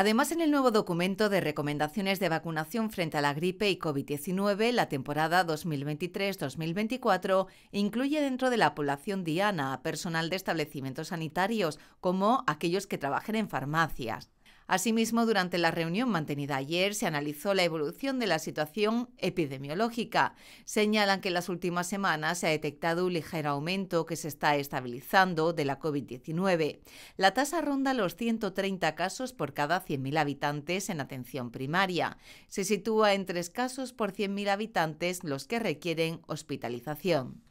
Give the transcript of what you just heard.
Además, en el nuevo documento de recomendaciones de vacunación frente a la gripe y COVID-19, la temporada 2023-2024 incluye dentro de la población diana a personal de establecimientos sanitarios, como aquellos que trabajen en farmacias. Asimismo, durante la reunión mantenida ayer se analizó la evolución de la situación epidemiológica. Señalan que en las últimas semanas se ha detectado un ligero aumento que se está estabilizando de la COVID-19. La tasa ronda los 130 casos por cada 100.000 habitantes en atención primaria. Se sitúa en tres casos por 100.000 habitantes los que requieren hospitalización.